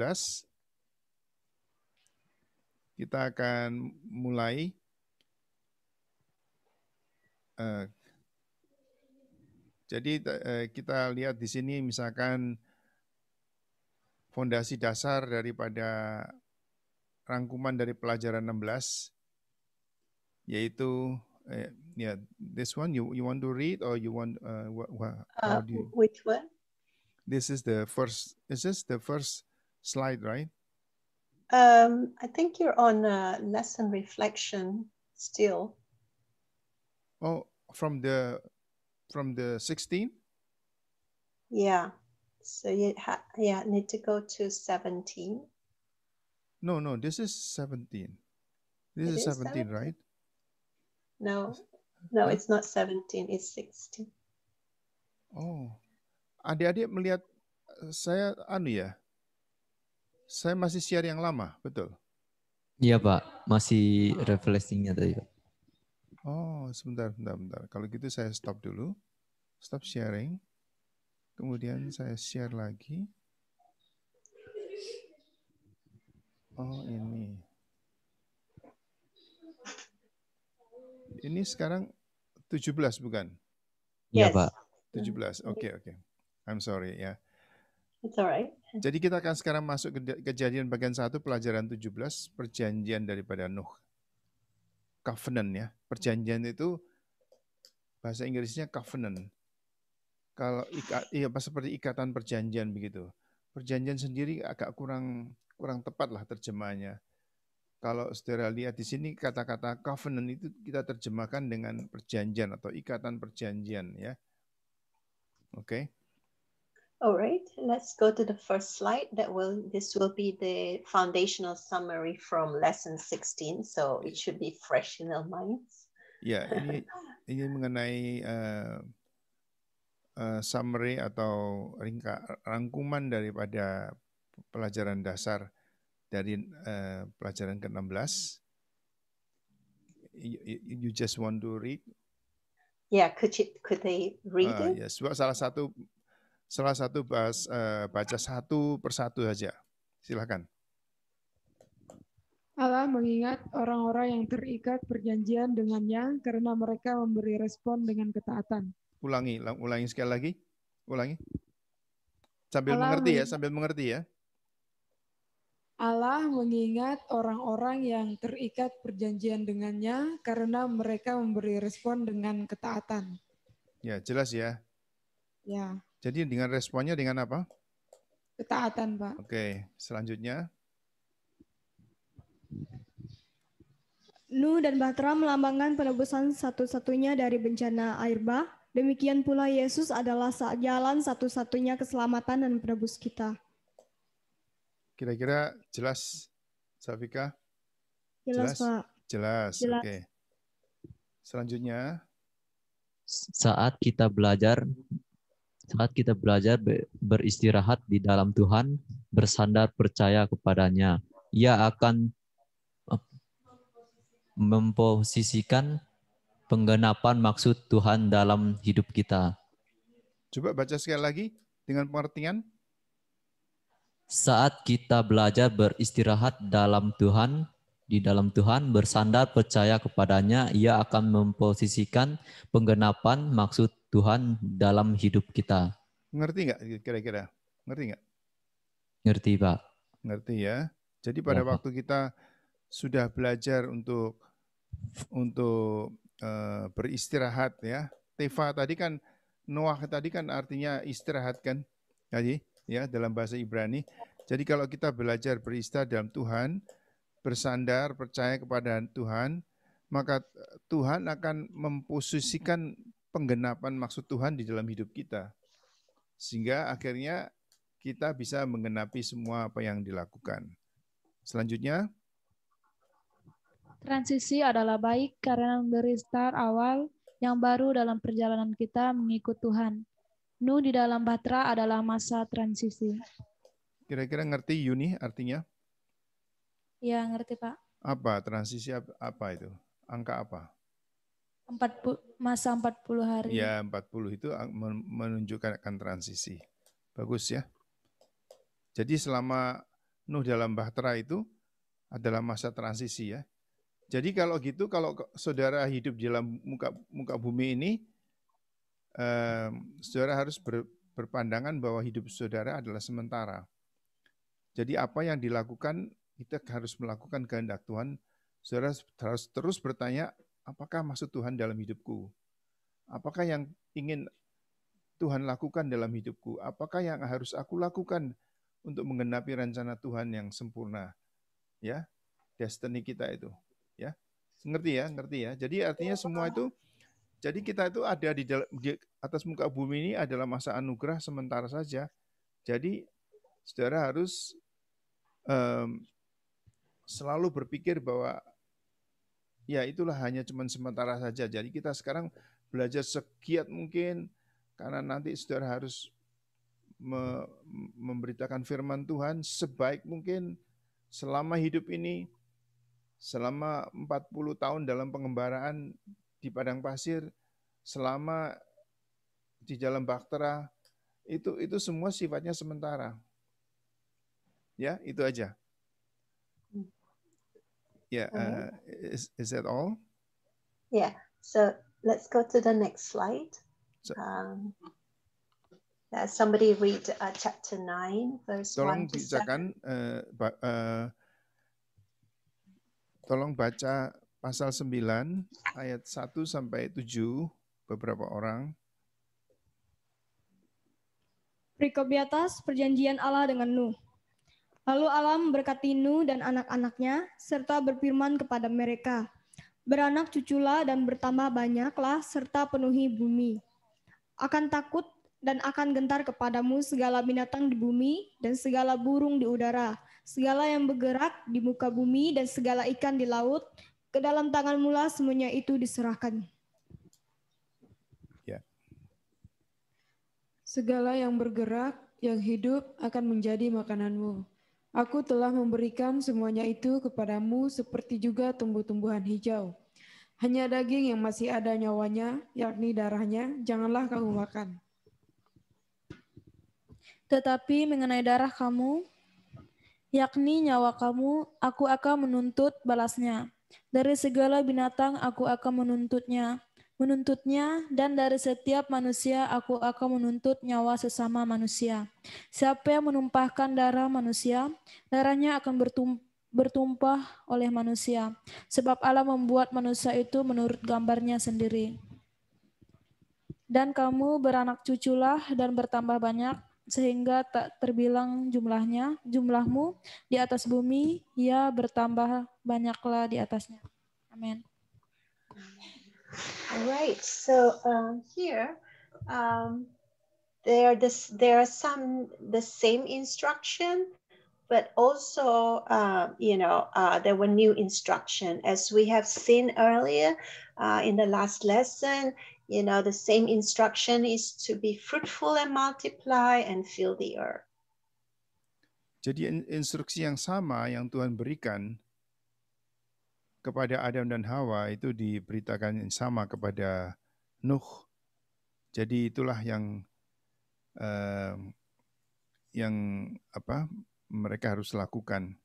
kita akan mulai. Eh, jadi eh, kita lihat di sini misalkan fondasi dasar daripada rangkuman dari pelajaran 16 yaitu uh, eh, yeah this one you you want to read or you want uh, what, what uh, you... which one this is the first is this the first slide right Um, I think you're on lesson reflection still. Oh, from the from the 16. Yeah. So you ha- yeah need to go to 17. No, no, this is 17. This is, is 17, 17, right? No, no, it's not 17, it's 16. Oh, adik-adik melihat uh, saya anu ya, Saya masih share yang lama, betul? Iya Pak, masih refreshingnya tadi Pak. Oh, sebentar, sebentar, sebentar. Kalau gitu saya stop dulu. Stop sharing. Kemudian saya share lagi. Oh, ini. Ini sekarang 17 bukan? Iya, pak. Pak. 17. Oke, okay, oke. Okay. I'm sorry ya. It's alright. Jadi kita akan sekarang masuk ke kejadian bagian satu pelajaran 17 perjanjian daripada Nuh. Covenant ya. Perjanjian itu bahasa Inggrisnya covenant. Kalau ika, iya seperti ikatan perjanjian begitu. Perjanjian sendiri agak kurang kurang tepat lah terjemahannya. Kalau saudara lihat di sini kata-kata covenant itu kita terjemahkan dengan perjanjian atau ikatan perjanjian ya. Oke. Okay? All right, let's go to the first slide. That will This will be the foundational summary from lesson 16, so it should be fresh in our minds. Ya, ini, ini mengenai uh, uh, summary atau ringka, rangkuman daripada pelajaran dasar dari uh, pelajaran ke-16. You, you just want to read? Yeah, could, you, could they read uh, it? Yes, salah satu salah satu bahas, eh, baca satu persatu saja. Silakan. Allah mengingat orang-orang yang terikat perjanjian dengannya karena mereka memberi respon dengan ketaatan. Ulangi, ulangi sekali lagi. Ulangi. Sambil Allah mengerti ya, sambil mengerti ya. Allah mengingat orang-orang yang terikat perjanjian dengannya karena mereka memberi respon dengan ketaatan. Ya, jelas ya. Ya. Jadi dengan responnya dengan apa? Ketaatan, Pak. Oke, selanjutnya. Nuh dan Batra melambangkan penebusan satu-satunya dari bencana air bah. Demikian pula Yesus adalah jalan satu-satunya keselamatan dan penebus kita. Kira-kira jelas, Safika? Jelas, jelas, Pak. Jelas, jelas. oke. Selanjutnya. Saat kita belajar saat kita belajar beristirahat di dalam Tuhan, bersandar percaya kepadanya, ia akan memposisikan penggenapan maksud Tuhan dalam hidup kita. Coba baca sekali lagi dengan pengertian. Saat kita belajar beristirahat dalam Tuhan, di dalam Tuhan bersandar percaya kepadanya, ia akan memposisikan penggenapan maksud Tuhan dalam hidup kita. Ngerti nggak kira-kira? Ngerti nggak? Ngerti Pak. Ngerti ya. Jadi pada ya, waktu kita sudah belajar untuk untuk uh, beristirahat ya. Teva tadi kan Noah tadi kan artinya istirahat kan Jadi ya dalam bahasa Ibrani. Jadi kalau kita belajar beristirahat dalam Tuhan, bersandar percaya kepada Tuhan, maka Tuhan akan memposisikan penggenapan maksud Tuhan di dalam hidup kita. Sehingga akhirnya kita bisa menggenapi semua apa yang dilakukan. Selanjutnya, transisi adalah baik karena memberi start awal yang baru dalam perjalanan kita mengikut Tuhan. Nu di dalam Batra adalah masa transisi. Kira-kira ngerti Yuni artinya? Ya, ngerti Pak. Apa transisi apa itu? Angka apa? 40, masa 40 hari. Ya, 40 itu ah, menunjukkan akan transisi. Bagus ya. Jadi selama Nuh dalam bahtera itu adalah masa transisi ya. Jadi kalau gitu, kalau saudara hidup di dalam muka, muka bumi ini, eh, saudara harus ber, berpandangan bahwa hidup saudara adalah sementara. Jadi apa yang dilakukan, kita harus melakukan kehendak Tuhan. Saudara harus terus bertanya, apakah maksud Tuhan dalam hidupku? Apakah yang ingin Tuhan lakukan dalam hidupku? Apakah yang harus aku lakukan untuk menggenapi rencana Tuhan yang sempurna? Ya, destiny kita itu. Ya, ngerti ya, ngerti ya. Jadi artinya semua itu jadi kita itu ada di, di atas muka bumi ini adalah masa anugerah sementara saja. Jadi saudara harus um, selalu berpikir bahwa ya itulah hanya cuman sementara saja. Jadi kita sekarang belajar segiat mungkin karena nanti saudara harus me memberitakan firman Tuhan sebaik mungkin selama hidup ini selama 40 tahun dalam pengembaraan di padang pasir selama di jalan baktera itu itu semua sifatnya sementara. Ya, itu aja yeah, mm -hmm. uh, is, is that all? Yeah, so let's go to the next slide. So, um, yeah, uh, somebody read uh, chapter 9, verse tolong 1 to dibacakan, uh, ba, uh, tolong baca pasal 9 ayat 1 sampai 7 beberapa orang. Perikop di atas perjanjian Allah dengan Nuh. Lalu Allah memberkati Nuh dan anak-anaknya, serta berfirman kepada mereka, Beranak cuculah dan bertambah banyaklah, serta penuhi bumi. Akan takut dan akan gentar kepadamu segala binatang di bumi dan segala burung di udara, segala yang bergerak di muka bumi dan segala ikan di laut, ke dalam tangan mula semuanya itu diserahkan. Ya. Segala yang bergerak, yang hidup akan menjadi makananmu Aku telah memberikan semuanya itu kepadamu seperti juga tumbuh-tumbuhan hijau. Hanya daging yang masih ada nyawanya, yakni darahnya, janganlah kamu makan. Tetapi mengenai darah kamu, yakni nyawa kamu, aku akan menuntut balasnya. Dari segala binatang aku akan menuntutnya menuntutnya, dan dari setiap manusia aku akan menuntut nyawa sesama manusia. Siapa yang menumpahkan darah manusia, darahnya akan bertumpah oleh manusia, sebab Allah membuat manusia itu menurut gambarnya sendiri. Dan kamu beranak cuculah dan bertambah banyak, sehingga tak terbilang jumlahnya, jumlahmu di atas bumi, ya bertambah banyaklah di atasnya. Amin. right. So um, here, um, there are this there are some the same instruction, but also uh, you know uh, there were new instruction as we have seen earlier uh, in the last lesson. You know the same instruction is to be fruitful and multiply and fill the earth. Jadi instruksi yang sama yang Tuhan berikan kepada Adam dan Hawa itu diberitakan yang sama kepada Nuh. Jadi itulah yang eh, yang apa mereka harus lakukan.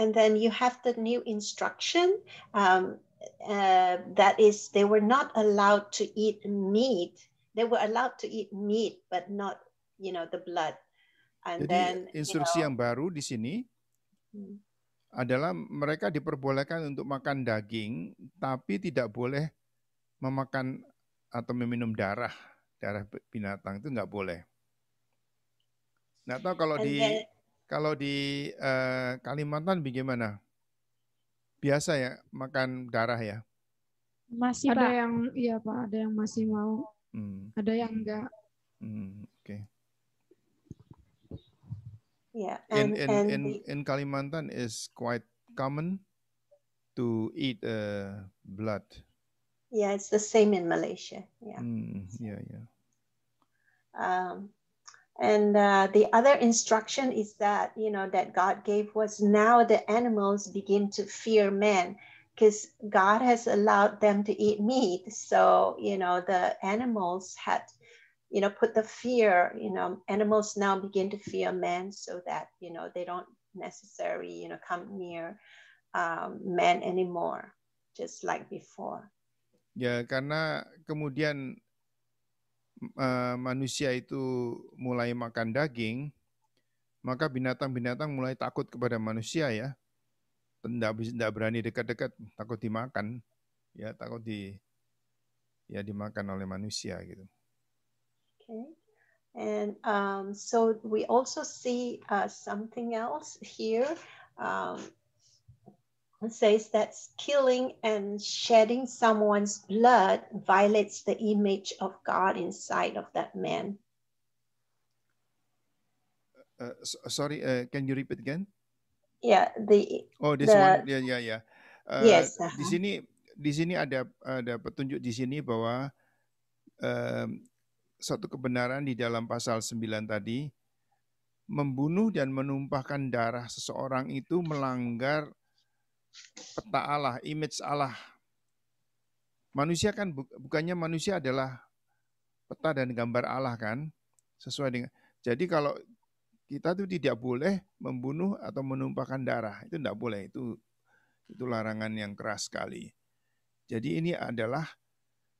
And then you have the new instruction um, uh, that is they were not allowed to eat meat. They were allowed to eat meat, but not you know the blood. And Jadi then, instruksi you know, yang baru di sini adalah mereka diperbolehkan untuk makan daging, tapi tidak boleh memakan atau meminum darah darah binatang itu nggak boleh. Nah, tahu kalau di kalau di uh, Kalimantan bagaimana? Biasa ya makan darah ya? Masih ada pak. yang iya pak, ada yang masih mau, hmm. ada yang enggak. Hmm. Yeah. And, in in, and in, the... in Kalimantan is quite common to eat uh, blood. Yeah, it's the same in Malaysia. Yeah. Mm, yeah, yeah. Um, and uh, the other instruction is that you know that God gave was now the animals begin to fear man because God has allowed them to eat meat. So you know the animals had you know, put the fear, you know, animals now begin to fear men so that, you know, they don't necessarily, you know, come near um, men anymore, just like before. Ya, karena kemudian uh, manusia itu mulai makan daging, maka binatang-binatang mulai takut kepada manusia ya. Tidak, tidak berani dekat-dekat, takut dimakan, ya takut di ya dimakan oleh manusia gitu. Okay. And um, so we also see uh, something else here. Um, it says that killing and shedding someone's blood violates the image of God inside of that man. Uh, so, sorry, uh, can you repeat again? Yeah, the Oh, this the, one. Yeah, yeah, yeah. Uh, yes. Uh -huh. Di sini di sini ada ada petunjuk di sini bahwa um, satu kebenaran di dalam pasal 9 tadi, membunuh dan menumpahkan darah seseorang itu melanggar peta Allah, image Allah. Manusia kan bukannya manusia adalah peta dan gambar Allah kan? Sesuai dengan Jadi kalau kita itu tidak boleh membunuh atau menumpahkan darah, itu tidak boleh. Itu itu larangan yang keras sekali. Jadi ini adalah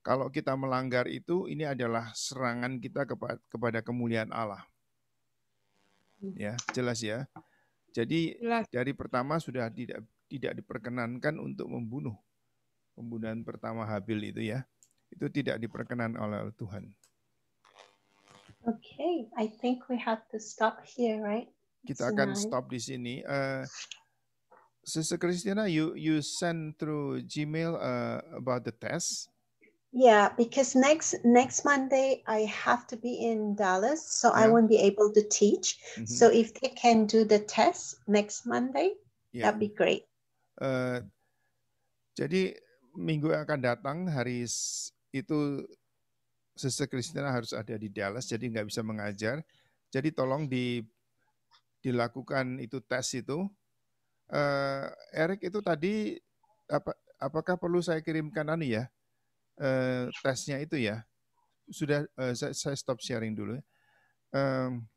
kalau kita melanggar itu, ini adalah serangan kita kepada kemuliaan Allah. Hmm. Ya, jelas ya. Jadi jelas. dari pertama sudah tidak tidak diperkenankan untuk membunuh. Pembunuhan pertama Habil itu ya, itu tidak diperkenan oleh Tuhan. Okay, I think we have to stop here, right? Kita akan stop di sini. Uh, eh, Sister Christina, you you send through Gmail uh, about the test. Yeah, because next next Monday I have to be in Dallas, so yeah. I won't be able to teach. Mm-hmm. So if they can do the test next Monday, yeah. that'd be great. Uh, jadi minggu yang akan datang hari itu Sister Kristina harus ada di Dallas, jadi nggak bisa mengajar. Jadi tolong di dilakukan itu tes itu. Uh, eh, Erik itu tadi apa apakah perlu saya kirimkan anu ya? Eh, tesnya itu ya. Sudah uh, saya, saya stop sharing dulu Um,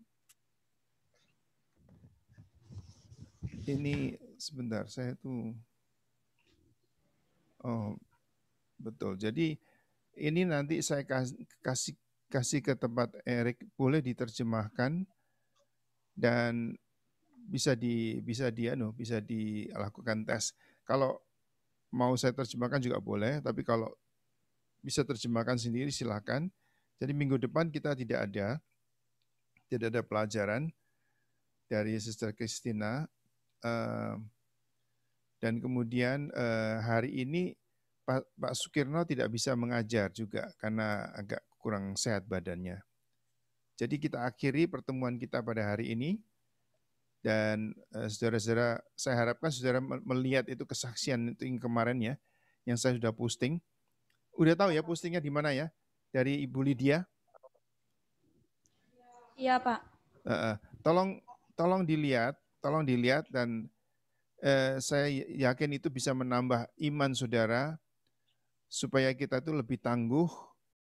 ini sebentar saya tuh Oh, betul. Jadi ini nanti saya kasih kasih ke tempat Erik boleh diterjemahkan dan bisa di bisa dia anu, no, bisa dilakukan tes. Kalau mau saya terjemahkan juga boleh, tapi kalau bisa terjemahkan sendiri silahkan. Jadi minggu depan kita tidak ada tidak ada pelajaran dari Sister Christina ehm, dan kemudian eh, hari ini Pak, Sukirno tidak bisa mengajar juga karena agak kurang sehat badannya. Jadi kita akhiri pertemuan kita pada hari ini dan eh, saudara-saudara saya harapkan saudara melihat itu kesaksian itu yang kemarin ya yang saya sudah posting Udah tahu ya postingnya di mana ya? Dari Ibu Lydia? Iya, Pak. Uh, uh, tolong tolong dilihat, tolong dilihat dan uh, saya yakin itu bisa menambah iman saudara supaya kita itu lebih tangguh